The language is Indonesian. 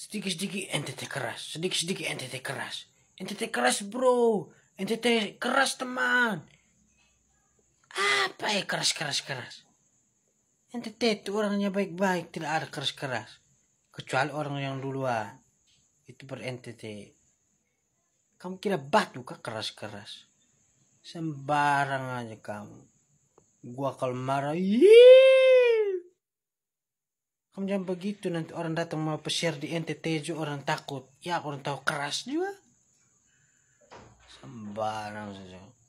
Sedikit-sedikit NTT keras, sedikit-sedikit NTT keras. NTT keras bro, NTT keras teman. Apa ya keras-keras-keras? NTT itu orangnya baik-baik, tidak ada keras-keras. Kecuali orang yang duluan. Itu ber NTT. Kamu kira batu kah keras-keras? Sembarang aja kamu. Gua kalau marah, Yee! Kamu jangan begitu nanti orang datang mau pesiar di NTT juga orang takut. Ya orang tahu keras juga. Sembarang saja.